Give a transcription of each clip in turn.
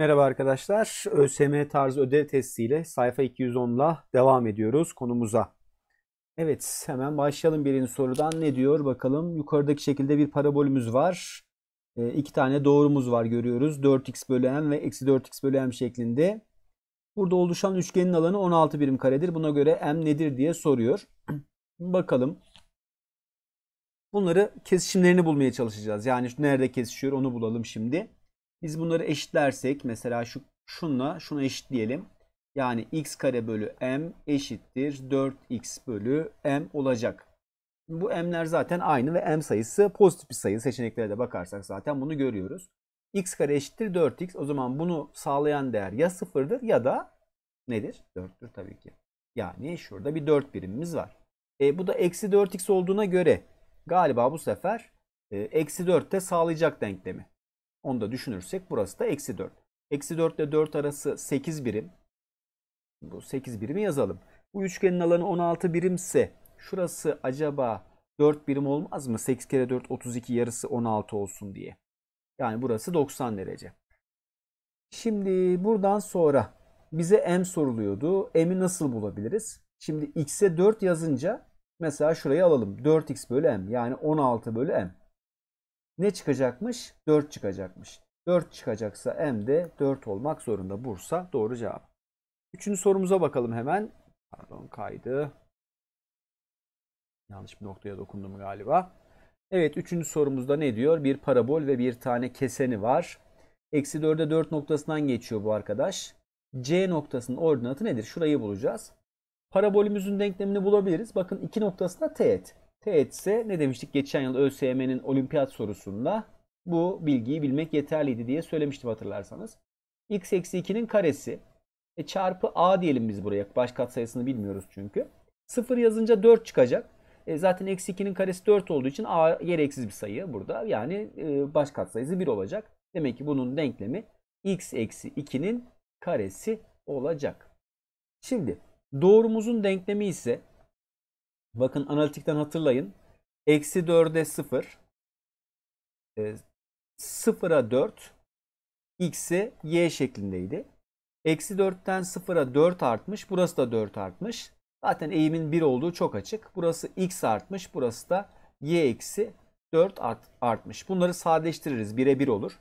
Merhaba arkadaşlar. ÖSM tarzı ödev testiyle sayfa 210'la devam ediyoruz konumuza. Evet hemen başlayalım birinci sorudan. Ne diyor bakalım. Yukarıdaki şekilde bir parabolümüz var. E, iki tane doğrumuz var görüyoruz. 4x bölü m ve eksi 4x bölü m şeklinde. Burada oluşan üçgenin alanı 16 birim karedir. Buna göre m nedir diye soruyor. bakalım. Bunları kesişimlerini bulmaya çalışacağız. Yani nerede kesişiyor onu bulalım şimdi. Biz bunları eşitlersek mesela şu şunla şunu eşitleyelim. Yani x kare bölü m eşittir 4x bölü m olacak. Bu m'ler zaten aynı ve m sayısı pozitif bir sayı. Seçeneklere de bakarsak zaten bunu görüyoruz. x kare eşittir 4x. O zaman bunu sağlayan değer ya sıfırdır ya da nedir? 4'tür tabii ki. Yani şurada bir 4 birimimiz var. E, bu da eksi 4x olduğuna göre galiba bu sefer e, eksi 4 de sağlayacak denklemi. Onu da düşünürsek burası da eksi 4. Eksi 4 ile 4 arası 8 birim. Bu 8 birimi yazalım. Bu üçgenin alanı 16 birimse şurası acaba 4 birim olmaz mı? 8 kere 4 32 yarısı 16 olsun diye. Yani burası 90 derece. Şimdi buradan sonra bize m soruluyordu. M'i nasıl bulabiliriz? Şimdi x'e 4 yazınca mesela şurayı alalım. 4x bölü m yani 16 bölü m. Ne çıkacakmış? 4 çıkacakmış. 4 çıkacaksa M de 4 olmak zorunda. Bursa doğru cevap. Üçüncü sorumuza bakalım hemen. Pardon kaydı. Yanlış bir noktaya dokundum galiba. Evet üçüncü sorumuzda ne diyor? Bir parabol ve bir tane keseni var. Eksi 4'e 4 noktasından geçiyor bu arkadaş. C noktasının ordinatı nedir? Şurayı bulacağız. Parabolümüzün denklemini bulabiliriz. Bakın iki noktasına teğet teğetse e, ne demiştik geçen yıl ÖSYM'nin olimpiyat sorusunda bu bilgiyi bilmek yeterliydi diye söylemiştim hatırlarsanız. x eksi 2'nin karesi e, çarpı a diyelim biz buraya. Baş katsayısını bilmiyoruz çünkü. 0 yazınca 4 çıkacak. E, zaten eksi 2'nin karesi 4 olduğu için a gereksiz bir sayı burada. Yani e, baş katsayısı 1 olacak. Demek ki bunun denklemi x eksi 2'nin karesi olacak. Şimdi doğrumuzun denklemi ise Bakın analitikten hatırlayın. Eksi 4'e 0. E, 0'a 4. X'i Y şeklindeydi. Eksi 4'ten 0'a 4 artmış. Burası da 4 artmış. Zaten eğimin 1 olduğu çok açık. Burası X artmış. Burası da Y eksi 4 art, artmış. Bunları sadeleştiririz. 1'e 1 olur.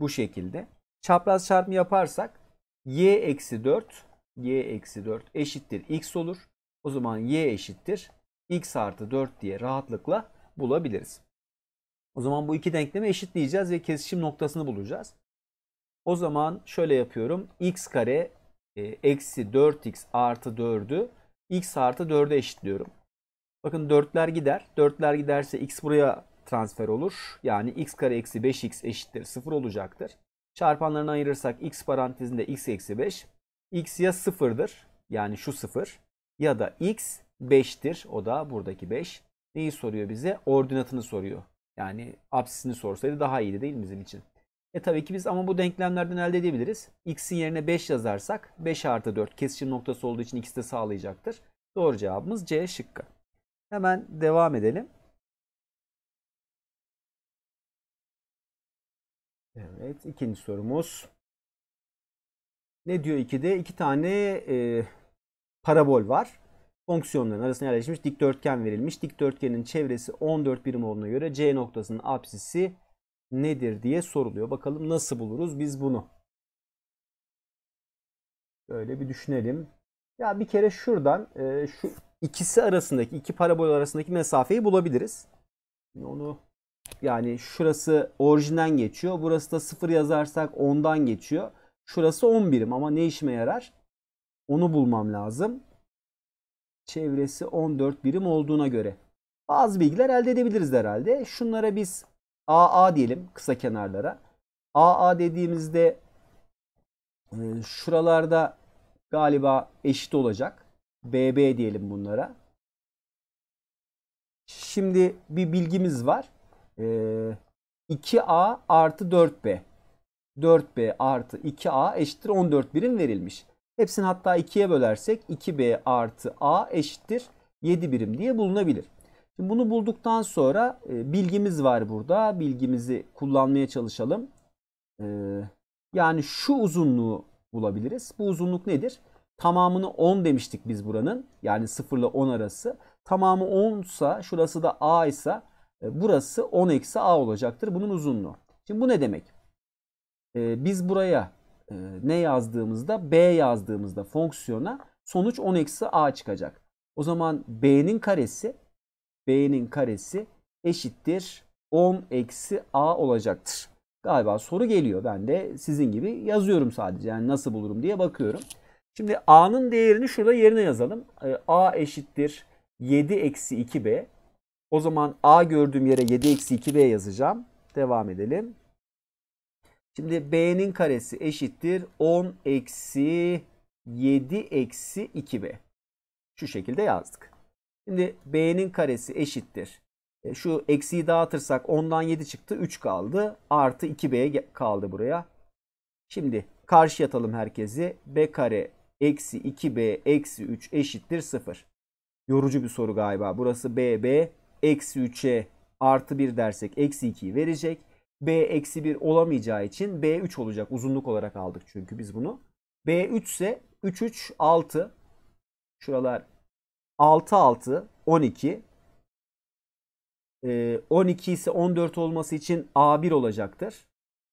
Bu şekilde. Çapraz çarpımı yaparsak Y eksi 4 Y eksi 4 eşittir X olur. O zaman y eşittir x artı 4 diye rahatlıkla bulabiliriz. O zaman bu iki denklemi eşitleyeceğiz ve kesişim noktasını bulacağız. O zaman şöyle yapıyorum. x kare e, eksi 4x artı 4'ü x artı 4'e eşitliyorum. Bakın 4'ler gider. 4'ler giderse x buraya transfer olur. Yani x kare eksi 5x eşittir 0 olacaktır. Çarpanlarını ayırırsak x parantezinde x eksi 5. x ya 0'dır. Yani şu 0 ya da x 5'tir. O da buradaki 5. Neyi soruyor bize? Ordinatını soruyor. Yani absisini sorsaydı daha iyiydi değil mi bizim için? E tabii ki biz ama bu denklemlerden elde edebiliriz. X'in yerine 5 yazarsak 5 artı 4 kesişim noktası olduğu için ikisi de sağlayacaktır. Doğru cevabımız C şıkkı. Hemen devam edelim. Evet ikinci sorumuz. Ne diyor 2'de? 2 tane e, parabol var. Fonksiyonların arasına yerleşmiş dikdörtgen verilmiş. Dikdörtgenin çevresi 14 birim olduğuna göre C noktasının apsisi nedir diye soruluyor. Bakalım nasıl buluruz biz bunu? Böyle bir düşünelim. Ya bir kere şuradan e, şu ikisi arasındaki, iki parabol arasındaki mesafeyi bulabiliriz. Onu yani şurası orijinden geçiyor. Burası da 0 yazarsak 10'dan geçiyor. Şurası 10 birim ama ne işime yarar? Onu bulmam lazım. Çevresi 14 birim olduğuna göre. Bazı bilgiler elde edebiliriz herhalde. Şunlara biz AA diyelim kısa kenarlara. AA dediğimizde e, şuralarda galiba eşit olacak. BB diyelim bunlara. Şimdi bir bilgimiz var. 2A e, artı 4B. 4B artı 2A eşittir 14 birim verilmiş. Hepsini hatta 2'ye bölersek 2B artı A eşittir 7 birim diye bulunabilir. Şimdi bunu bulduktan sonra e, bilgimiz var burada. Bilgimizi kullanmaya çalışalım. E, yani şu uzunluğu bulabiliriz. Bu uzunluk nedir? Tamamını 10 demiştik biz buranın. Yani 0 ile 10 arası. Tamamı 10 ise şurası da A ise e, burası 10 eksi A olacaktır. Bunun uzunluğu. Şimdi bu ne demek? E, biz buraya e, ne yazdığımızda b yazdığımızda fonksiyona sonuç 10 eksi a çıkacak. O zaman b'nin karesi b'nin karesi eşittir 10 eksi a olacaktır. Galiba soru geliyor. Ben de sizin gibi yazıyorum sadece. Yani nasıl bulurum diye bakıyorum. Şimdi a'nın değerini şurada yerine yazalım. E, a eşittir 7 eksi 2b. O zaman a gördüğüm yere 7 eksi 2b yazacağım. Devam edelim. Şimdi b'nin karesi eşittir 10 eksi 7 eksi 2b. Şu şekilde yazdık. Şimdi b'nin karesi eşittir. E, şu eksiyi dağıtırsak 10'dan 7 çıktı 3 kaldı. Artı 2b kaldı buraya. Şimdi karşı atalım herkesi. b kare eksi 2b eksi 3 eşittir 0. Yorucu bir soru galiba. Burası bb eksi 3'e artı 1 dersek eksi 2'yi verecek. B-1 olamayacağı için B3 olacak. Uzunluk olarak aldık çünkü biz bunu. B3 ise 3 3 6 şuralar 6 6 12 e, 12 ise 14 olması için A1 olacaktır.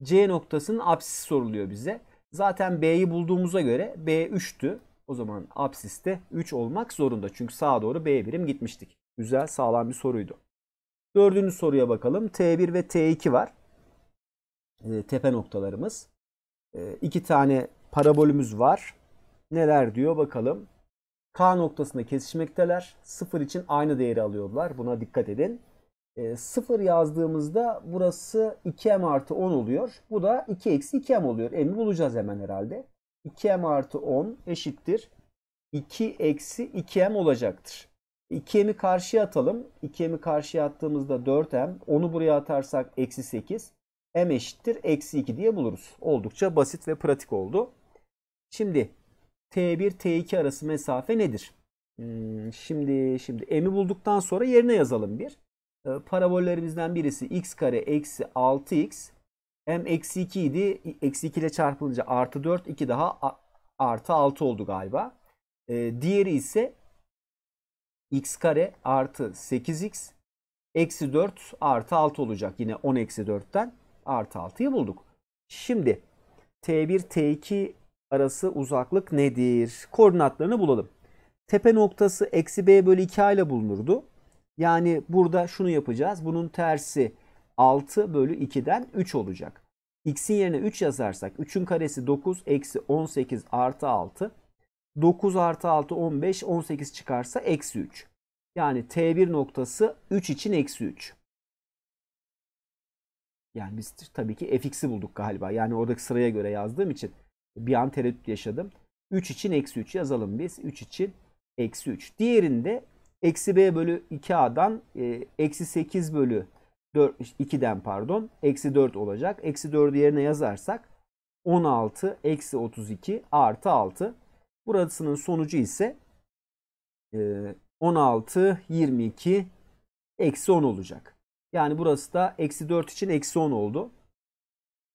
C noktasının apsisi soruluyor bize. Zaten B'yi bulduğumuza göre B3'tü. O zaman apsiste 3 olmak zorunda. Çünkü sağa doğru B birim gitmiştik. Güzel sağlam bir soruydu. Dördüncü soruya bakalım. T1 ve T2 var. E, tepe noktalarımız. E, iki tane parabolümüz var. Neler diyor bakalım. K noktasında kesişmekteler. 0 için aynı değeri alıyorlar. Buna dikkat edin. E, 0 yazdığımızda burası 2m artı 10 oluyor. Bu da 2 eksi 2m oluyor. M'i bulacağız hemen herhalde. 2m artı 10 eşittir. 2 eksi 2m olacaktır. 2m'i karşıya atalım. 2m'i karşıya attığımızda 4m. Onu buraya atarsak eksi 8 m eşittir eksi 2 diye buluruz. Oldukça basit ve pratik oldu. Şimdi T1 T2 arası mesafe nedir? Hmm, şimdi şimdi m'i bulduktan sonra yerine yazalım bir. Ee, parabollerimizden birisi x kare eksi 6x. m eksi 2 idi. Eksi 2 ile çarpılınca artı 4 2 daha artı 6 oldu galiba. Ee, diğeri ise x kare artı 8x eksi 4 artı 6 olacak. Yine 10 eksi 4'ten artı 6'yı bulduk. Şimdi T1 T2 arası uzaklık nedir? Koordinatlarını bulalım. Tepe noktası eksi B bölü 2A ile bulunurdu. Yani burada şunu yapacağız. Bunun tersi 6 bölü 2'den 3 olacak. X'in yerine 3 yazarsak 3'ün karesi 9 eksi 18 artı 6. 9 artı 6 15 18 çıkarsa eksi 3. Yani T1 noktası 3 için eksi 3. Yani biz tabii ki fx'i bulduk galiba. Yani oradaki sıraya göre yazdığım için bir an tereddüt yaşadım. 3 için eksi 3 yazalım biz. 3 için eksi 3. Diğerinde eksi b bölü 2a'dan e, eksi 8 bölü 4, 2'den pardon eksi 4 olacak. Eksi 4'ü yerine yazarsak 16 eksi 32 artı 6. Burasının sonucu ise 16 e, 22 eksi 10 olacak. Yani burası da eksi 4 için eksi 10 oldu.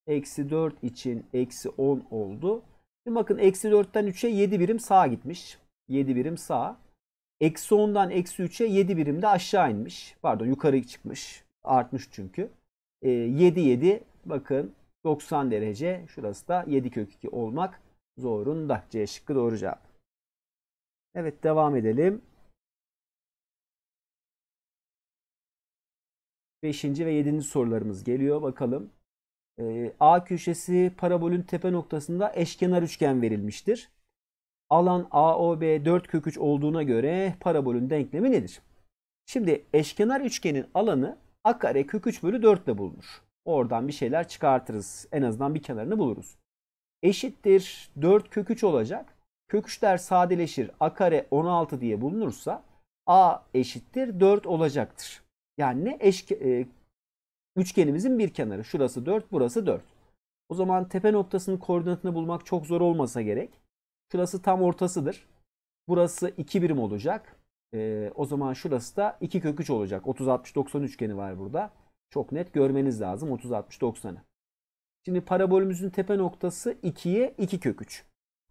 Eksi 4 için eksi 10 oldu. Şimdi bakın eksi 4'ten 3'e 7 birim sağ gitmiş. 7 birim sağ. Eksi 10'dan eksi 3'e 7 birim de aşağı inmiş. Pardon yukarı çıkmış. Artmış çünkü. E, 7 7 bakın 90 derece. Şurası da 7 kök 2 olmak zorunda. C şıkkı doğru cevap. Evet devam edelim. 5. ve 7. sorularımız geliyor. Bakalım. E, A köşesi parabolün tepe noktasında eşkenar üçgen verilmiştir. Alan AOB 4 kök 3 olduğuna göre parabolün denklemi nedir? Şimdi eşkenar üçgenin alanı a kare kök 3 bölü 4 ile bulunur. Oradan bir şeyler çıkartırız. En azından bir kenarını buluruz. Eşittir 4 kök 3 olacak. Kök 3'ler sadeleşir. a kare 16 diye bulunursa a eşittir 4 olacaktır. Yani ne? Eş, e, üçgenimizin bir kenarı. Şurası 4, burası 4. O zaman tepe noktasının koordinatını bulmak çok zor olmasa gerek. Şurası tam ortasıdır. Burası 2 birim olacak. E, o zaman şurası da 2 kök 3 olacak. 30-60-90 üçgeni var burada. Çok net görmeniz lazım 30-60-90'ı. Şimdi parabolümüzün tepe noktası 2'ye 2 kök 3.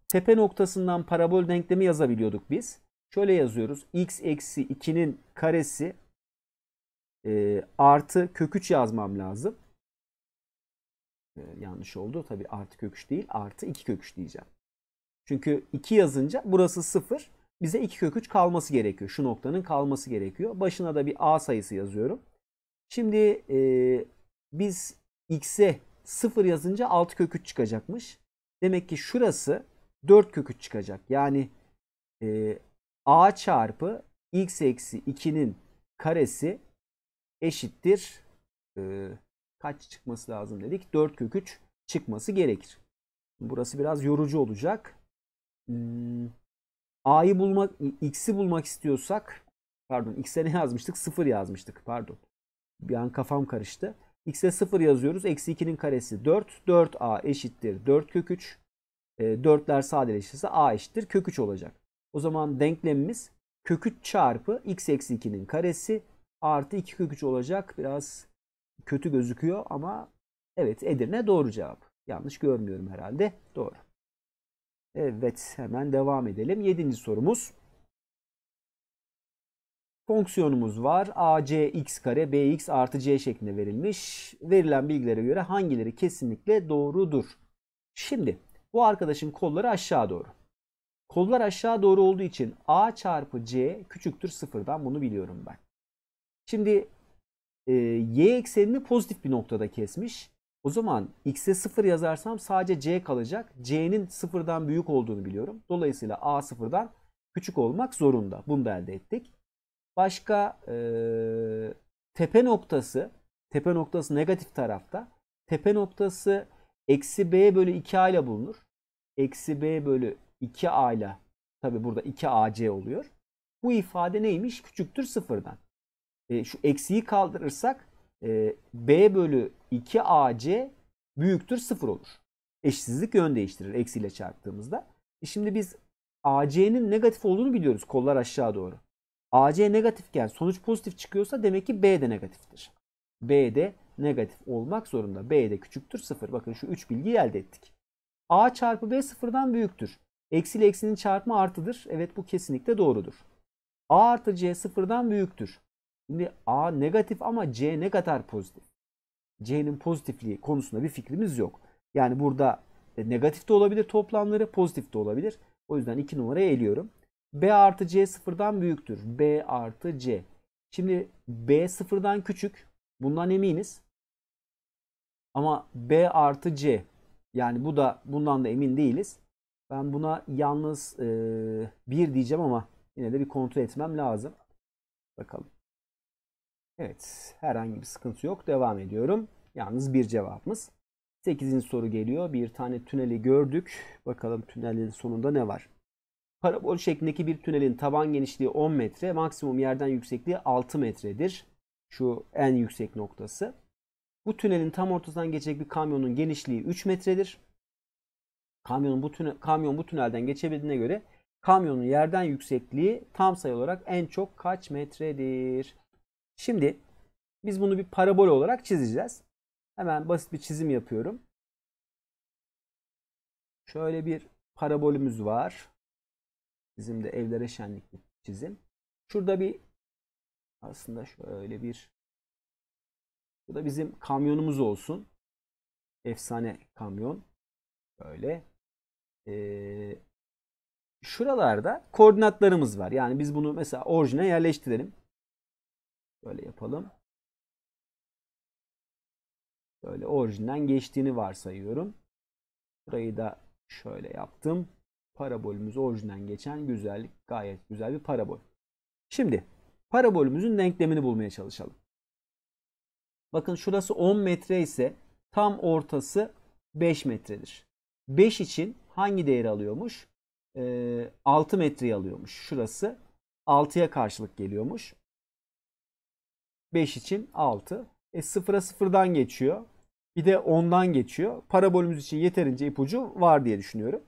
Tepe noktasından parabol denklemi yazabiliyorduk biz. Şöyle yazıyoruz. x eksi 2'nin karesi e, artı kök 3 yazmam lazım. E, yanlış oldu. Tabii artı kök 3 değil artı 2 kök 3 diyeceğim. Çünkü 2 yazınca burası 0. Bize 2 kök 3 kalması gerekiyor. Şu noktanın kalması gerekiyor. Başına da bir a sayısı yazıyorum. Şimdi e, biz x'e 0 yazınca 6 kök 3 çıkacakmış. Demek ki şurası 4 kök 3 çıkacak. Yani e, a çarpı x eksi 2'nin karesi eşittir e, kaç çıkması lazım dedik? 4 kök 3 çıkması gerekir. Burası biraz yorucu olacak. Hmm, A'yı bulmak, X'i bulmak istiyorsak pardon X'e ne yazmıştık? 0 yazmıştık pardon. Bir an kafam karıştı. X'e 0 yazıyoruz. Eksi 2'nin karesi 4. 4A eşittir 4 kök 3. E, 4'ler sadeleşirse A eşittir kök 3 olacak. O zaman denklemimiz kök 3 çarpı x eksi 2'nin karesi artı 2 kök 3 olacak. Biraz kötü gözüküyor ama evet Edirne doğru cevap. Yanlış görmüyorum herhalde. Doğru. Evet hemen devam edelim. Yedinci sorumuz. Fonksiyonumuz var. a, x kare, bx artı c şeklinde verilmiş. Verilen bilgilere göre hangileri kesinlikle doğrudur? Şimdi bu arkadaşın kolları aşağı doğru. Kollar aşağı doğru olduğu için a çarpı c küçüktür sıfırdan bunu biliyorum ben. Şimdi e, y eksenini pozitif bir noktada kesmiş. O zaman x'e 0 yazarsam sadece c kalacak. c'nin 0'dan büyük olduğunu biliyorum. Dolayısıyla a 0'dan küçük olmak zorunda. Bunu da elde ettik. Başka e, tepe noktası, tepe noktası negatif tarafta. Tepe noktası eksi b bölü 2a ile bulunur. Eksi b bölü 2a ile tabi burada 2ac oluyor. Bu ifade neymiş? Küçüktür sıfırdan e, şu eksiği kaldırırsak e, B bölü 2AC büyüktür 0 olur. Eşsizlik yön değiştirir eksiyle çarptığımızda. E şimdi biz AC'nin negatif olduğunu biliyoruz kollar aşağı doğru. AC negatifken sonuç pozitif çıkıyorsa demek ki B de negatiftir. B de negatif olmak zorunda. B de küçüktür 0. Bakın şu 3 bilgiyi elde ettik. A çarpı B sıfırdan büyüktür. Eksi ile eksinin çarpımı artıdır. Evet bu kesinlikle doğrudur. A artı C sıfırdan büyüktür. Şimdi A negatif ama C ne kadar pozitif? C'nin pozitifliği konusunda bir fikrimiz yok. Yani burada e, negatif de olabilir toplamları, pozitif de olabilir. O yüzden 2 numarayı eliyorum. B artı C sıfırdan büyüktür. B artı C. Şimdi B sıfırdan küçük. Bundan eminiz. Ama B artı C. Yani bu da bundan da emin değiliz. Ben buna yalnız 1 e, bir diyeceğim ama yine de bir kontrol etmem lazım. Bakalım. Evet herhangi bir sıkıntı yok. Devam ediyorum. Yalnız bir cevabımız. 8. soru geliyor. Bir tane tüneli gördük. Bakalım tünelin sonunda ne var? Parabol şeklindeki bir tünelin taban genişliği 10 metre, maksimum yerden yüksekliği 6 metredir. Şu en yüksek noktası. Bu tünelin tam ortasından geçecek bir kamyonun genişliği 3 metredir. Kamyonun bu tüne, kamyon bu tünelden geçebildiğine göre kamyonun yerden yüksekliği tam sayı olarak en çok kaç metredir? Şimdi biz bunu bir parabol olarak çizeceğiz. Hemen basit bir çizim yapıyorum. Şöyle bir parabolümüz var. Bizim de evlere şenlik bir çizim. Şurada bir aslında şöyle bir bu da bizim kamyonumuz olsun. Efsane kamyon. Böyle. Ee, şuralarda koordinatlarımız var. Yani biz bunu mesela orijine yerleştirelim. Böyle yapalım. Böyle orijinden geçtiğini varsayıyorum. Burayı da şöyle yaptım. Parabolümüz orijinden geçen güzel, gayet güzel bir parabol. Şimdi parabolümüzün denklemini bulmaya çalışalım. Bakın şurası 10 metre ise tam ortası 5 metredir. 5 için hangi değeri alıyormuş? Ee, 6 metreyi alıyormuş. Şurası 6'ya karşılık geliyormuş. 5 için 6. E 0'a 0'dan geçiyor. Bir de 10'dan geçiyor. Parabolümüz için yeterince ipucu var diye düşünüyorum.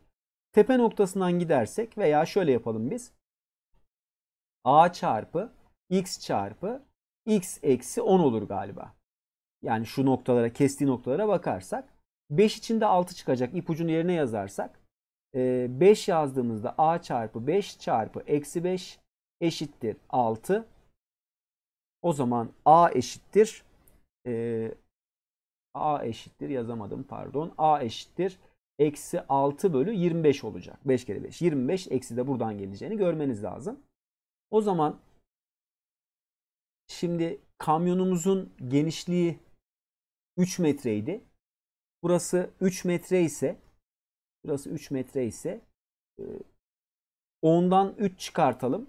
Tepe noktasından gidersek veya şöyle yapalım biz. A çarpı x çarpı x eksi 10 olur galiba. Yani şu noktalara, kestiği noktalara bakarsak. 5 içinde 6 çıkacak. İpucunu yerine yazarsak. 5 e, yazdığımızda a çarpı 5 çarpı eksi 5 eşittir 6. O zaman A eşittir. E, A eşittir yazamadım pardon. A eşittir. Eksi 6 bölü 25 olacak. 5 kere 5. 25 eksi de buradan geleceğini görmeniz lazım. O zaman şimdi kamyonumuzun genişliği 3 metreydi. Burası 3 metre ise burası 3 metre ise 10'dan e, 3 çıkartalım.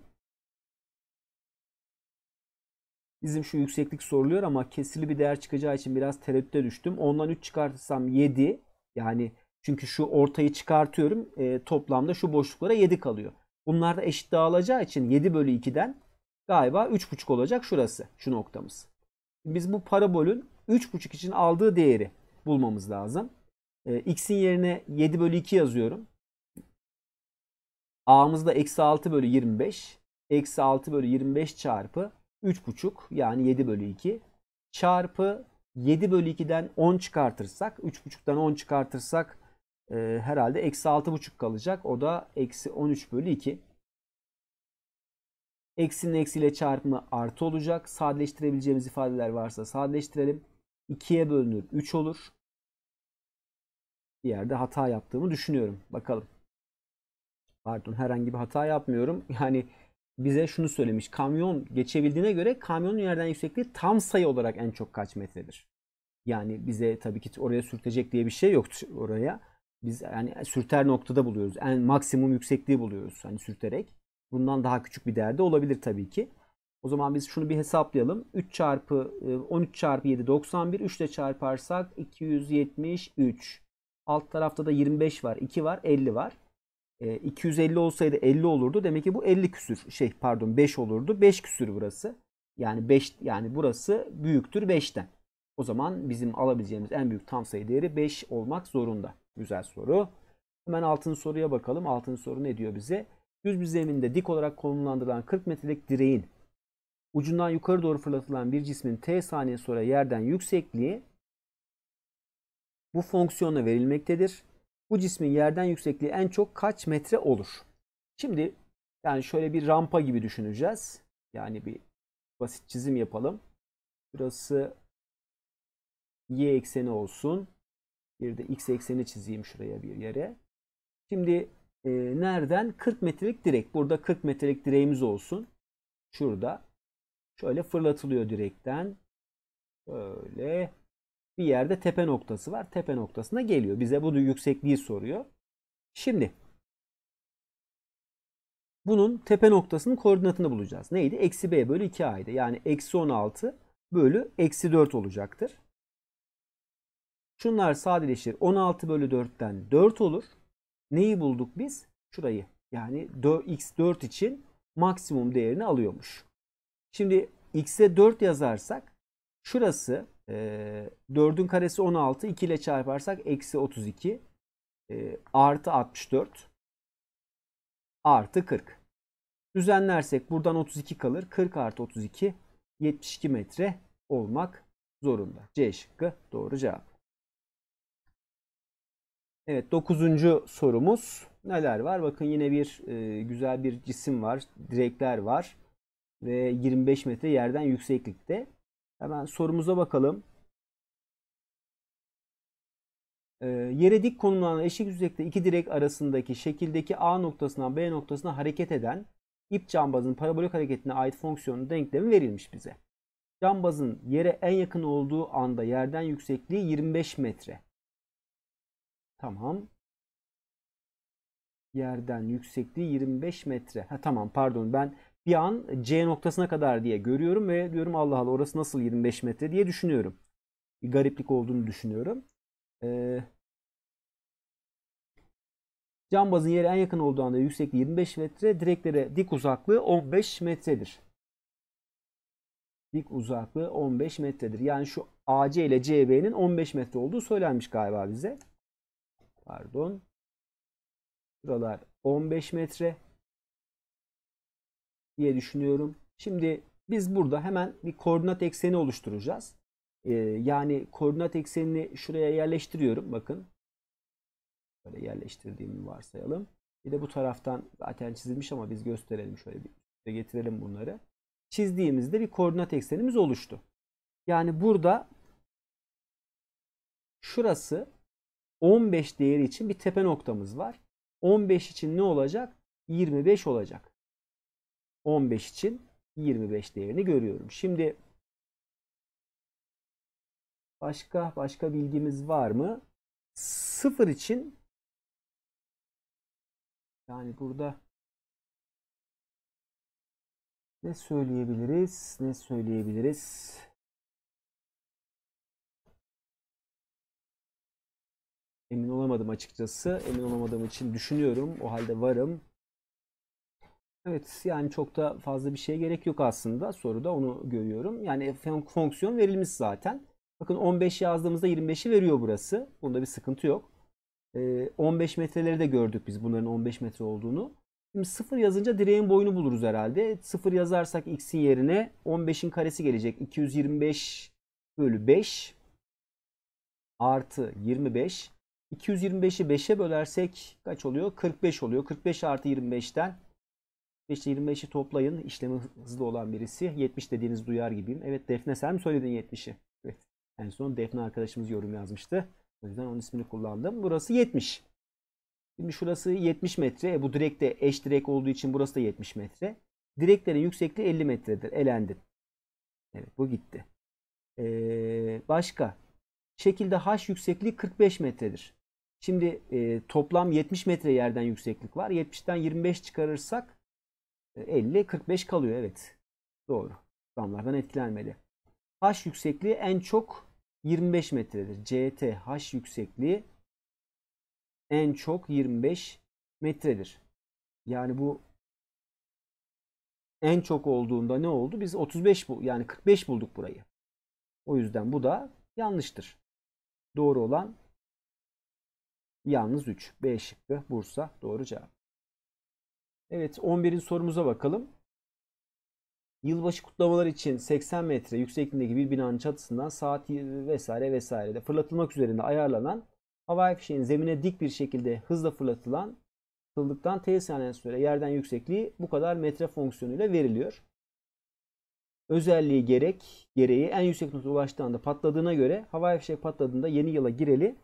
Bizim şu yükseklik soruluyor ama kesirli bir değer çıkacağı için biraz tereddüte düştüm. Ondan 3 çıkartırsam 7. Yani çünkü şu ortayı çıkartıyorum. E, toplamda şu boşluklara 7 kalıyor. Bunlar da eşit dağılacağı için 7 bölü 2'den galiba 3,5 olacak şurası. Şu noktamız. Biz bu parabolün 3,5 için aldığı değeri bulmamız lazım. E, x'in yerine 7 bölü 2 yazıyorum. A'mız da eksi 6 bölü 25. Eksi 6 bölü 25 çarpı 3,5 yani 7 bölü 2 çarpı 7 bölü 2'den 10 çıkartırsak 3,5'tan 10 çıkartırsak e, herhalde eksi 6,5 kalacak. O da eksi 13 bölü 2. Eksinin eksiyle çarpımı artı olacak. Sadeleştirebileceğimiz ifadeler varsa sadeleştirelim. 2'ye bölünür 3 olur. Bir yerde hata yaptığımı düşünüyorum. Bakalım. Pardon herhangi bir hata yapmıyorum. Yani bize şunu söylemiş. Kamyon geçebildiğine göre kamyonun yerden yüksekliği tam sayı olarak en çok kaç metredir? Yani bize tabii ki oraya sürtecek diye bir şey yoktu oraya. Biz yani sürter noktada buluyoruz. En maksimum yüksekliği buluyoruz hani sürterek. Bundan daha küçük bir değerde olabilir tabii ki. O zaman biz şunu bir hesaplayalım. 3 çarpı 13 e, çarpı 7 91. 3 ile çarparsak 273. Alt tarafta da 25 var. 2 var. 50 var. E, 250 olsaydı 50 olurdu. Demek ki bu 50 küsür şey pardon 5 olurdu. 5 küsür burası. Yani 5 yani burası büyüktür 5'ten. O zaman bizim alabileceğimiz en büyük tam sayı değeri 5 olmak zorunda. Güzel soru. Hemen altın soruya bakalım. Altın soru ne diyor bize? Düz bir zeminde dik olarak konumlandırılan 40 metrelik direğin ucundan yukarı doğru fırlatılan bir cismin t saniye sonra yerden yüksekliği bu fonksiyona verilmektedir bu cismin yerden yüksekliği en çok kaç metre olur? Şimdi yani şöyle bir rampa gibi düşüneceğiz. Yani bir basit çizim yapalım. Burası y ekseni olsun. Bir de x ekseni çizeyim şuraya bir yere. Şimdi e, nereden? 40 metrelik direk. Burada 40 metrelik direğimiz olsun. Şurada. Şöyle fırlatılıyor direkten. Böyle bir yerde tepe noktası var. Tepe noktasına geliyor. Bize bunu yüksekliği soruyor. Şimdi bunun tepe noktasının koordinatını bulacağız. Neydi? Eksi b bölü 2a'ydı. Yani eksi 16 bölü eksi 4 olacaktır. Şunlar sadeleşir. 16 bölü 4'ten 4 olur. Neyi bulduk biz? Şurayı. Yani x4 için maksimum değerini alıyormuş. Şimdi x'e 4 yazarsak şurası e, ee, 4'ün karesi 16. 2 ile çarparsak eksi 32. E, ee, artı 64. Artı 40. Düzenlersek buradan 32 kalır. 40 artı 32 72 metre olmak zorunda. C şıkkı doğru cevap. Evet dokuzuncu sorumuz neler var? Bakın yine bir e, güzel bir cisim var, direkler var ve 25 metre yerden yükseklikte. Hemen sorumuza bakalım. Ee, yere dik konumlanan eşik yüzeyde iki direk arasındaki şekildeki A noktasından B noktasına hareket eden ip cambazın parabolik hareketine ait fonksiyonun denklemi verilmiş bize. Cambazın yere en yakın olduğu anda yerden yüksekliği 25 metre. Tamam. Yerden yüksekliği 25 metre. Ha tamam pardon ben bir an C noktasına kadar diye görüyorum ve diyorum Allah Allah orası nasıl 25 metre diye düşünüyorum. Bir gariplik olduğunu düşünüyorum. Ee, cambazın yeri en yakın olduğu anda yüksekliği 25 metre, direklere dik uzaklığı 15 metredir. Dik uzaklığı 15 metredir. Yani şu AC ile CB'nin 15 metre olduğu söylenmiş galiba bize. Pardon. Şuralar 15 metre diye düşünüyorum. Şimdi biz burada hemen bir koordinat ekseni oluşturacağız. Ee, yani koordinat eksenini şuraya yerleştiriyorum. Bakın. Böyle yerleştirdiğimi varsayalım. Bir de bu taraftan zaten çizilmiş ama biz gösterelim şöyle bir getirelim bunları. Çizdiğimizde bir koordinat eksenimiz oluştu. Yani burada şurası 15 değeri için bir tepe noktamız var. 15 için ne olacak? 25 olacak. 15 için 25 değerini görüyorum. Şimdi başka başka bilgimiz var mı? 0 için yani burada ne söyleyebiliriz? Ne söyleyebiliriz? Emin olamadım açıkçası. Emin olamadığım için düşünüyorum. O halde varım. Evet yani çok da fazla bir şeye gerek yok aslında soruda onu görüyorum. Yani e, fonksiyon verilmiş zaten. Bakın 15 yazdığımızda 25'i veriyor burası. Bunda bir sıkıntı yok. 15 e, metreleri de gördük biz bunların 15 metre olduğunu. Şimdi 0 yazınca direğin boyunu buluruz herhalde. 0 yazarsak x'in yerine 15'in karesi gelecek. 225 bölü 5 artı 25. 225'i 5'e bölersek kaç oluyor? 45 oluyor. 45 artı 25'ten 5 25'i toplayın. İşlemi hızlı olan birisi. 70 dediğiniz duyar gibiyim. Evet Defne sen mi söyledin 70'i? Evet. En son Defne arkadaşımız yorum yazmıştı. O yüzden onun ismini kullandım. Burası 70. Şimdi şurası 70 metre. E, bu direk de eş direk olduğu için burası da 70 metre. Direklerin yüksekliği 50 metredir. Elendi. Evet bu gitti. Ee, başka. Şekilde H yüksekliği 45 metredir. Şimdi e, toplam 70 metre yerden yükseklik var. 70'ten 25 çıkarırsak 50-45 kalıyor evet. Doğru. Zamlardan etkilenmedi. H yüksekliği en çok 25 metredir. CT H yüksekliği en çok 25 metredir. Yani bu en çok olduğunda ne oldu? Biz 35 bu yani 45 bulduk burayı. O yüzden bu da yanlıştır. Doğru olan yalnız 3. B şıkkı Bursa doğru cevap. Evet 11'in sorumuza bakalım. Yılbaşı kutlamalar için 80 metre yüksekliğindeki bir binanın çatısından saat vesaire vesairede fırlatılmak üzerinde ayarlanan havai fişeğin zemine dik bir şekilde hızla fırlatılan fırlatılan t saniye süre yerden yüksekliği bu kadar metre fonksiyonuyla veriliyor. Özelliği gerek gereği en yüksek noktaya ulaştığında patladığına göre havai fişek patladığında yeni yıla gireli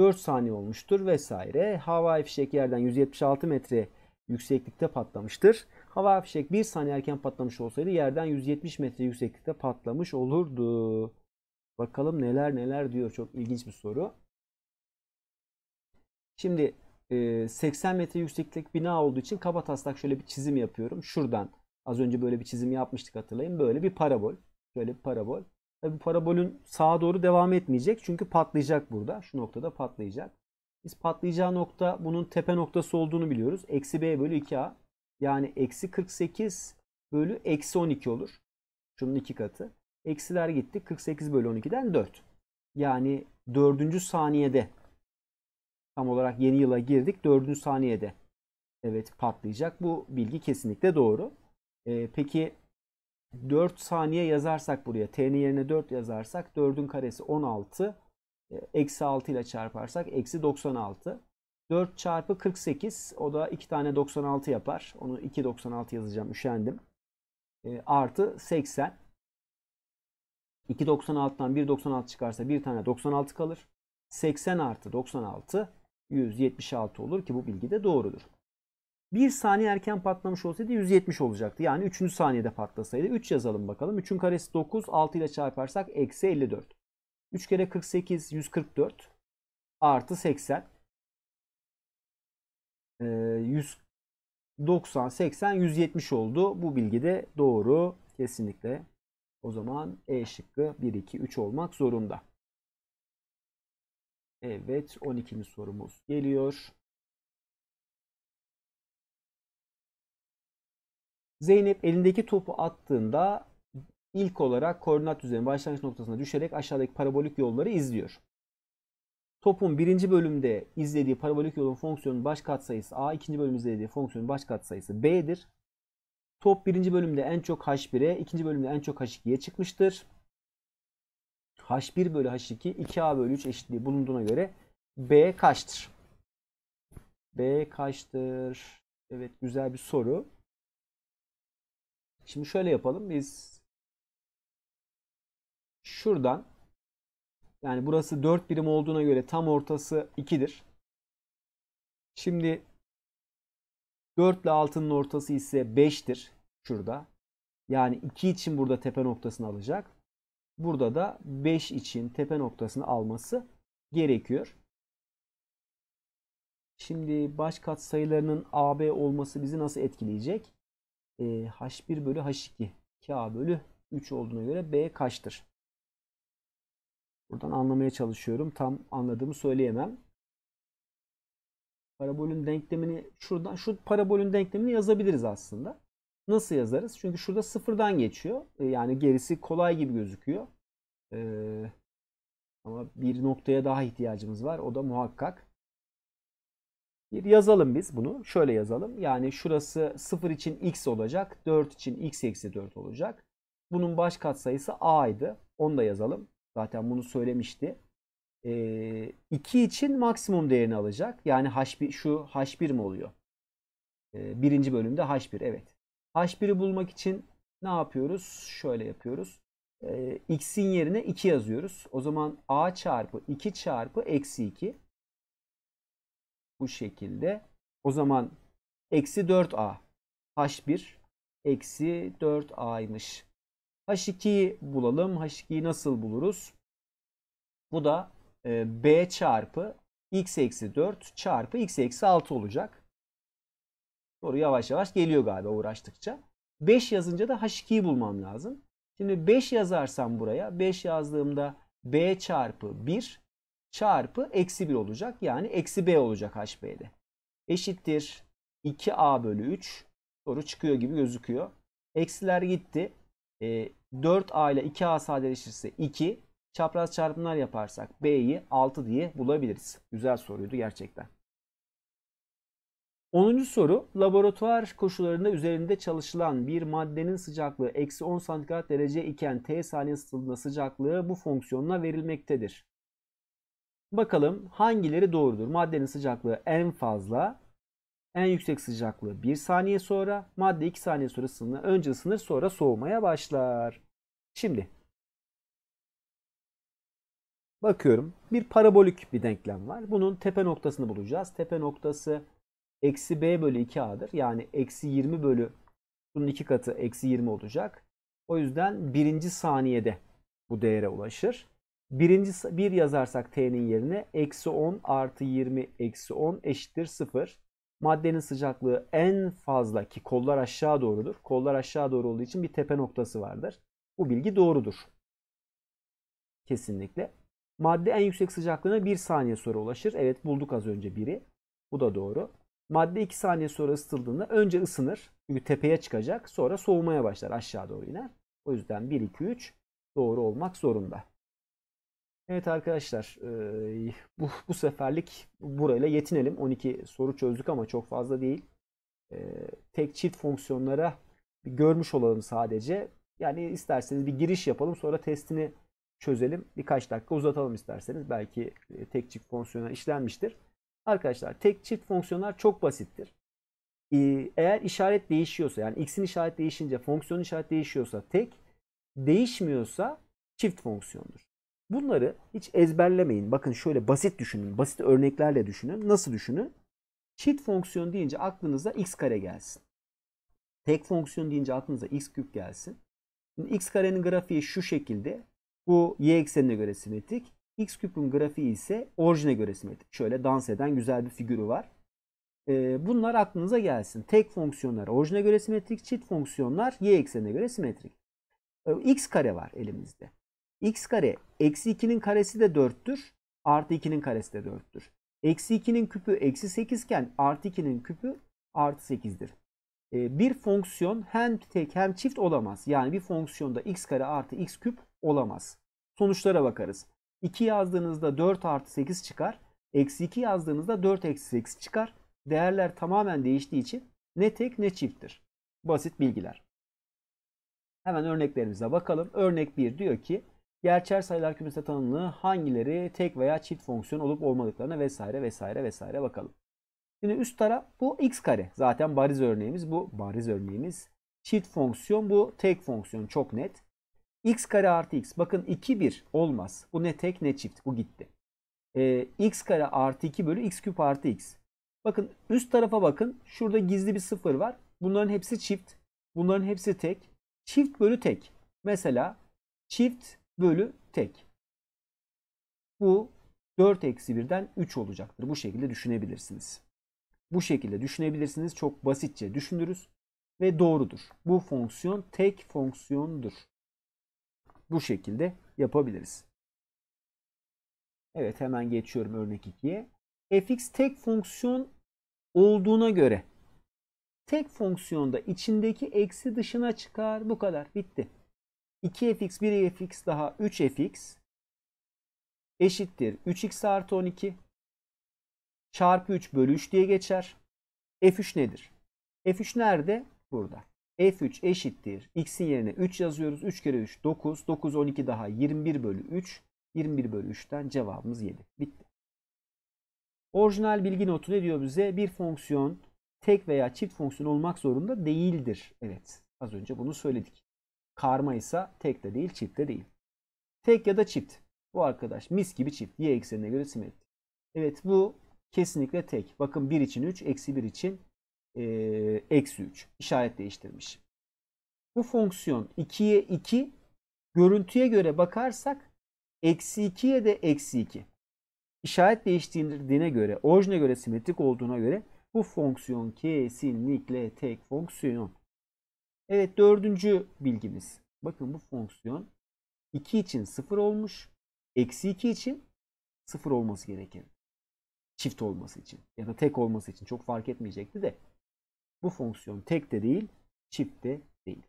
4 saniye olmuştur vesaire. Havai fişek yerden 176 metre yükseklikte patlamıştır. Havai fişek 1 saniye erken patlamış olsaydı yerden 170 metre yükseklikte patlamış olurdu. Bakalım neler neler diyor. Çok ilginç bir soru. Şimdi 80 e, metre yükseklik bina olduğu için kaba taslak şöyle bir çizim yapıyorum. Şuradan az önce böyle bir çizim yapmıştık hatırlayın. Böyle bir parabol. Şöyle bir parabol. Tabi parabolün sağa doğru devam etmeyecek. Çünkü patlayacak burada. Şu noktada patlayacak. Biz patlayacağı nokta bunun tepe noktası olduğunu biliyoruz. Eksi b bölü 2a. Yani eksi 48 bölü eksi 12 olur. Şunun iki katı. Eksiler gitti. 48 bölü 12'den 4. Yani dördüncü saniyede tam olarak yeni yıla girdik. dördüncü saniyede evet patlayacak. Bu bilgi kesinlikle doğru. Ee, peki 4 saniye yazarsak buraya t'nin yerine 4 yazarsak 4'ün karesi 16 e, eksi 6 ile çarparsak eksi 96 4 çarpı 48 o da 2 tane 96 yapar onu 2 96 yazacağım üşendim e, artı 80 2 96'dan 1 96 çıkarsa bir tane 96 kalır 80 artı 96 176 olur ki bu bilgi de doğrudur. 1 saniye erken patlamış olsaydı 170 olacaktı. Yani 3. saniyede patlasaydı. 3 yazalım bakalım. 3'ün karesi 9. 6 ile çarparsak eksi 54. 3 kere 48 144 artı 80 190 80 170 oldu. Bu bilgi de doğru. Kesinlikle o zaman E şıkkı 1 2 3 olmak zorunda. Evet 12. sorumuz geliyor. Zeynep elindeki topu attığında ilk olarak koordinat düzeni başlangıç noktasına düşerek aşağıdaki parabolik yolları izliyor. Topun birinci bölümde izlediği parabolik yolun fonksiyonun baş katsayısı a, ikinci bölümde izlediği fonksiyonun baş katsayısı b'dir. Top birinci bölümde en çok h1'e, ikinci bölümde en çok h2'ye çıkmıştır. h1 bölü h2, 2a bölü 3 eşitliği bulunduğuna göre b kaçtır? B kaçtır? Evet güzel bir soru. Şimdi şöyle yapalım. Biz şuradan yani burası 4 birim olduğuna göre tam ortası 2'dir. Şimdi 4 ile 6'nın ortası ise 5'tir şurada. Yani 2 için burada tepe noktasını alacak. Burada da 5 için tepe noktasını alması gerekiyor. Şimdi baş katsayılarının AB olması bizi nasıl etkileyecek? e, ee, H1 bölü H2 Ka bölü 3 olduğuna göre B kaçtır? Buradan anlamaya çalışıyorum. Tam anladığımı söyleyemem. Parabolün denklemini şuradan şu parabolün denklemini yazabiliriz aslında. Nasıl yazarız? Çünkü şurada sıfırdan geçiyor. Ee, yani gerisi kolay gibi gözüküyor. Ee, ama bir noktaya daha ihtiyacımız var. O da muhakkak. Bir yazalım biz bunu. Şöyle yazalım. Yani şurası 0 için x olacak. 4 için x eksi 4 olacak. Bunun baş katsayısı a idi Onu da yazalım. Zaten bunu söylemişti. E, ee, 2 için maksimum değerini alacak. Yani h1, şu h1 mi oluyor? E, birinci bölümde h1 evet. h1'i bulmak için ne yapıyoruz? Şöyle yapıyoruz. E, x'in yerine 2 yazıyoruz. O zaman a çarpı 2 çarpı eksi 2 bu şekilde. O zaman eksi 4a h1 eksi 4a'ymış. h2'yi bulalım. h2'yi nasıl buluruz? Bu da e, b çarpı x eksi 4 çarpı x eksi 6 olacak. Soru yavaş yavaş geliyor galiba uğraştıkça. 5 yazınca da h2'yi bulmam lazım. Şimdi 5 yazarsam buraya 5 yazdığımda b çarpı 1 çarpı eksi 1 olacak. Yani eksi b olacak HB'de. Eşittir 2a bölü 3 soru çıkıyor gibi gözüküyor. Eksiler gitti. E, 4a ile 2a sadeleşirse 2. Çapraz çarpımlar yaparsak b'yi 6 diye bulabiliriz. Güzel soruydu gerçekten. 10. soru laboratuvar koşullarında üzerinde çalışılan bir maddenin sıcaklığı eksi 10 santigrat derece iken t saniye ısıtıldığında sıcaklığı bu fonksiyonuna verilmektedir. Bakalım hangileri doğrudur? Maddenin sıcaklığı en fazla, en yüksek sıcaklığı 1 saniye sonra, madde 2 saniye sonra ısınır. Önce ısınır sonra soğumaya başlar. Şimdi bakıyorum bir parabolik bir denklem var. Bunun tepe noktasını bulacağız. Tepe noktası eksi b bölü 2a'dır. Yani eksi 20 bölü bunun iki katı eksi 20 olacak. O yüzden birinci saniyede bu değere ulaşır. Birinci bir yazarsak T'nin yerine eksi 10 artı 20 eksi 10 eşittir 0. Maddenin sıcaklığı en fazla ki kollar aşağı doğrudur. Kollar aşağı doğru olduğu için bir tepe noktası vardır. Bu bilgi doğrudur. Kesinlikle. Madde en yüksek sıcaklığına 1 saniye sonra ulaşır. Evet bulduk az önce 1'i. Bu da doğru. Madde 2 saniye sonra ısıtıldığında önce ısınır. Çünkü tepeye çıkacak. Sonra soğumaya başlar. Aşağı doğru iner. O yüzden 1, 2, 3 doğru olmak zorunda. Evet arkadaşlar bu, bu seferlik burayla yetinelim. 12 soru çözdük ama çok fazla değil. Tek çift fonksiyonlara bir görmüş olalım sadece. Yani isterseniz bir giriş yapalım sonra testini çözelim. Birkaç dakika uzatalım isterseniz. Belki tek çift fonksiyonlar işlenmiştir. Arkadaşlar tek çift fonksiyonlar çok basittir. Eğer işaret değişiyorsa yani x'in işaret değişince fonksiyonun işaret değişiyorsa tek değişmiyorsa çift fonksiyondur. Bunları hiç ezberlemeyin. Bakın şöyle basit düşünün. Basit örneklerle düşünün. Nasıl düşünün? Çift fonksiyon deyince aklınıza x kare gelsin. Tek fonksiyon deyince aklınıza x küp gelsin. Şimdi x karenin grafiği şu şekilde. Bu y eksenine göre simetrik. X küpün grafiği ise orijine göre simetrik. Şöyle dans eden güzel bir figürü var. Ee, bunlar aklınıza gelsin. Tek fonksiyonlar orijine göre simetrik, çift fonksiyonlar y eksenine göre simetrik. Ee, x kare var elimizde x kare eksi 2'nin karesi de 4'tür. Artı 2'nin karesi de 4'tür. Eksi 2'nin küpü eksi 8 iken artı 2'nin küpü artı 8'dir. E, ee, bir fonksiyon hem tek hem çift olamaz. Yani bir fonksiyonda x kare artı x küp olamaz. Sonuçlara bakarız. 2 yazdığınızda 4 artı 8 çıkar. Eksi 2 yazdığınızda 4 eksi 8 çıkar. Değerler tamamen değiştiği için ne tek ne çifttir. Basit bilgiler. Hemen örneklerimize bakalım. Örnek 1 diyor ki Gerçel sayılar kümesi tanımlı hangileri tek veya çift fonksiyon olup olmadıklarına vesaire vesaire vesaire bakalım. Şimdi üst taraf bu x kare. Zaten bariz örneğimiz bu. Bariz örneğimiz çift fonksiyon bu tek fonksiyon çok net. x kare artı x. Bakın 2 1 olmaz. Bu ne tek ne çift. Bu gitti. Ee, x kare artı 2 bölü x küp artı x. Bakın üst tarafa bakın. Şurada gizli bir sıfır var. Bunların hepsi çift. Bunların hepsi tek. Çift bölü tek. Mesela çift bölü tek. Bu 4 eksi 1'den 3 olacaktır. Bu şekilde düşünebilirsiniz. Bu şekilde düşünebilirsiniz. Çok basitçe düşünürüz ve doğrudur. Bu fonksiyon tek fonksiyondur. Bu şekilde yapabiliriz. Evet hemen geçiyorum örnek 2'ye. fx tek fonksiyon olduğuna göre tek fonksiyonda içindeki eksi dışına çıkar. Bu kadar. Bitti. 2fx 1fx daha 3fx eşittir 3x artı 12 çarpı 3 bölü 3 diye geçer. f3 nedir? f3 nerede? Burada. f3 eşittir. x'in yerine 3 yazıyoruz. 3 kere 3 9. 9 12 daha 21 bölü 3. 21 bölü 3'ten cevabımız 7. Bitti. Orijinal bilgi notu ne diyor bize? Bir fonksiyon tek veya çift fonksiyon olmak zorunda değildir. Evet. Az önce bunu söyledik. Karma ise tek de değil çift de değil. Tek ya da çift. Bu arkadaş mis gibi çift. Y eksenine göre simetrik. Evet bu kesinlikle tek. Bakın 1 için 3, eksi 1 için e, eksi 3. İşaret değiştirmiş. Bu fonksiyon 2'ye 2. Görüntüye göre bakarsak eksi 2'ye de eksi 2. İşaret değiştirdiğine göre, orijine göre simetrik olduğuna göre bu fonksiyon kesinlikle tek fonksiyon. Evet dördüncü bilgimiz. Bakın bu fonksiyon 2 için 0 olmuş. Eksi 2 için 0 olması gereken. Çift olması için ya da tek olması için çok fark etmeyecekti de. Bu fonksiyon tek de değil, çift de değil.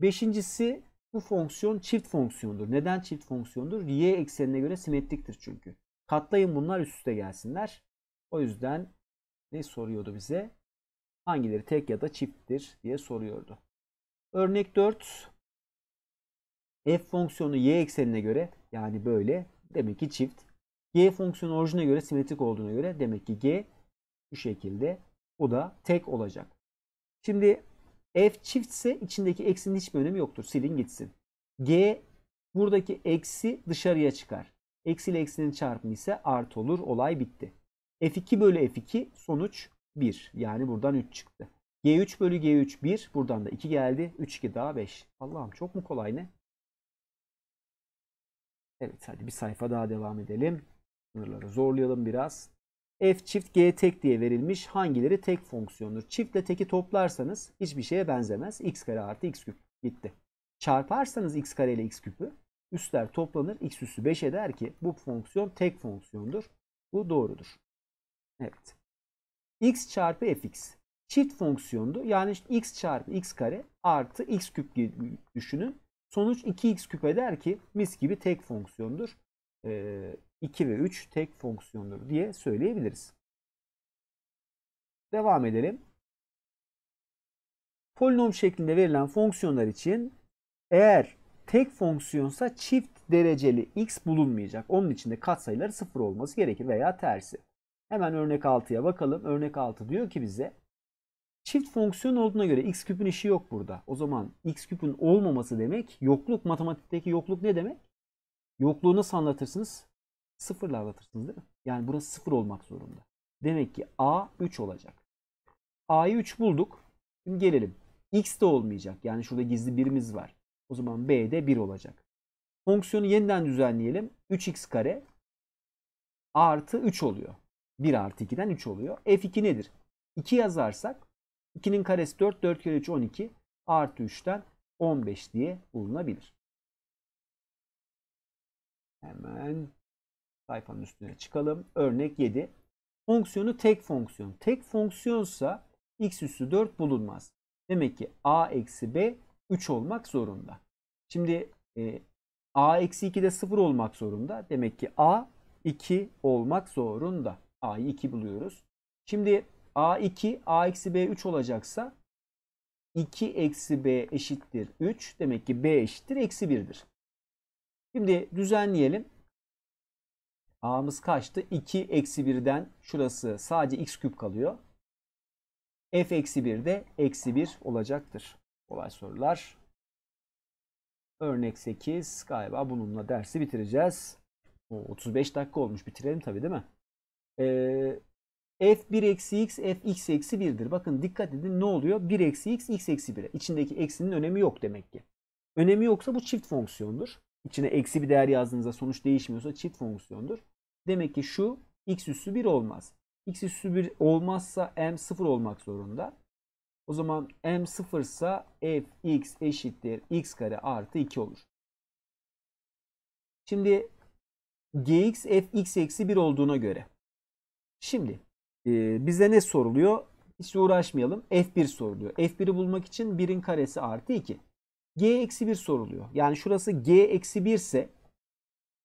Beşincisi bu fonksiyon çift fonksiyondur. Neden çift fonksiyondur? Y eksenine göre simetriktir çünkü. Katlayın bunlar üst üste gelsinler. O yüzden ne soruyordu bize? hangileri tek ya da çifttir diye soruyordu. Örnek 4. F fonksiyonu y eksenine göre yani böyle demek ki çift. G fonksiyonu orijine göre simetrik olduğuna göre demek ki G şu şekilde o da tek olacak. Şimdi F çiftse içindeki eksinin hiçbir önemi yoktur. Silin gitsin. G buradaki eksi dışarıya çıkar. Eksi ile eksinin çarpımı ise artı olur. Olay bitti. F2 bölü F2 sonuç 1. Yani buradan 3 çıktı. G3 bölü G3 1. Buradan da 2 geldi. 3 2 daha 5. Allah'ım çok mu kolay ne? Evet hadi bir sayfa daha devam edelim. Sınırları zorlayalım biraz. F çift G tek diye verilmiş. Hangileri tek fonksiyondur? Çiftle teki toplarsanız hiçbir şeye benzemez. X kare artı X küp. Gitti. Çarparsanız X kare ile X küpü üstler toplanır. X üssü 5 eder ki bu fonksiyon tek fonksiyondur. Bu doğrudur. Evet x çarpı fx çift fonksiyondu. Yani işte x çarpı x kare artı x küp düşünün. Sonuç 2x küp eder ki mis gibi tek fonksiyondur. Ee, 2 ve 3 tek fonksiyondur diye söyleyebiliriz. Devam edelim. Polinom şeklinde verilen fonksiyonlar için eğer tek fonksiyonsa çift dereceli x bulunmayacak. Onun için de katsayıları sıfır olması gerekir veya tersi. Hemen örnek 6'ya bakalım. Örnek 6 diyor ki bize çift fonksiyon olduğuna göre x küpün işi yok burada. O zaman x küpün olmaması demek yokluk. Matematikteki yokluk ne demek? Yokluğu nasıl anlatırsınız? Sıfırla anlatırsınız değil mi? Yani burası sıfır olmak zorunda. Demek ki a 3 olacak. a'yı 3 bulduk. Şimdi gelelim. x de olmayacak. Yani şurada gizli birimiz var. O zaman b de 1 olacak. Fonksiyonu yeniden düzenleyelim. 3x kare artı 3 oluyor. 1 artı 2'den 3 oluyor. F2 nedir? 2 yazarsak 2'nin karesi 4, 4 kere 3 12 artı 3'ten 15 diye bulunabilir. Hemen sayfanın üstüne çıkalım. Örnek 7. Fonksiyonu tek fonksiyon. Tek fonksiyonsa x üssü 4 bulunmaz. Demek ki a eksi b 3 olmak zorunda. Şimdi e, a eksi 2 de 0 olmak zorunda. Demek ki a 2 olmak zorunda. A'yı 2 buluyoruz. Şimdi A2 eksi A-B3 olacaksa 2 eksi B eşittir 3. Demek ki B eşittir eksi 1'dir. Şimdi düzenleyelim. A'mız kaçtı? 2 eksi 1'den şurası sadece x küp kalıyor. F eksi 1 de eksi 1 olacaktır. Kolay sorular. Örnek 8 galiba bununla dersi bitireceğiz. O, 35 dakika olmuş bitirelim tabii değil mi? e, ee, f1 eksi x f x eksi 1'dir. Bakın dikkat edin ne oluyor? 1 eksi x x eksi 1'e. İçindeki eksinin önemi yok demek ki. Önemi yoksa bu çift fonksiyondur. İçine eksi bir değer yazdığınızda sonuç değişmiyorsa çift fonksiyondur. Demek ki şu x üssü 1 olmaz. x üssü 1 olmazsa m 0 olmak zorunda. O zaman m 0 ise x eşittir x kare artı 2 olur. Şimdi gx x eksi 1 olduğuna göre Şimdi e, bize ne soruluyor? Hiç uğraşmayalım. F1 soruluyor. F1'i bulmak için 1'in karesi artı 2. G eksi 1 soruluyor. Yani şurası G eksi 1 ise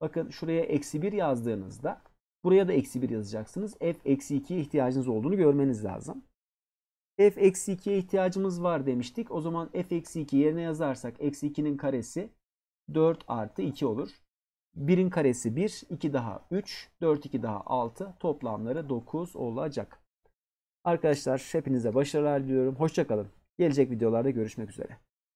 bakın şuraya eksi 1 yazdığınızda buraya da eksi 1 yazacaksınız. F eksi 2'ye ihtiyacınız olduğunu görmeniz lazım. F eksi 2'ye ihtiyacımız var demiştik. O zaman F eksi 2 yerine yazarsak eksi 2'nin karesi 4 artı 2 olur. 1'in karesi 1, 2 daha 3, 4 2 daha 6 toplamları 9 olacak. Arkadaşlar hepinize başarılar diliyorum. Hoşçakalın. Gelecek videolarda görüşmek üzere.